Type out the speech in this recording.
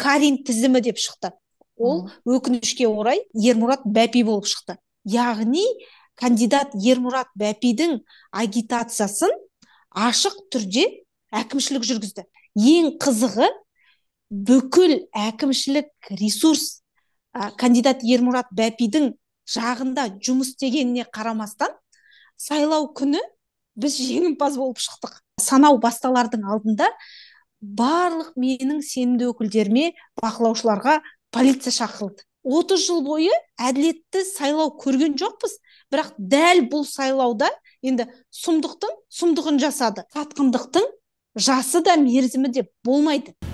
карин тізімі деп шықты ол өкінішке орай ермұрат бәпи болып шықты яғни кандидат ермұрат бәпидің агитациясын ашық түрде әкімшілік жүргізді ең қызығы бүкіл әкімшілік ресурс ә, кандидат ермұрат бәпидің жағында жұмыс істегеніне қарамастан сайлау күні біз жеңімпаз болып шықтық санау басталардың алдында барлық менің сенімді өкілдеріме бақылаушыларға полиция шақырылды отыз жыл бойы әділетті сайлау көрген жоқпыз бірақ дәл бұл сайлауда енді сұмдықтың сұмдығын жасады сатқындықтың жасы да мерзімі де болмайды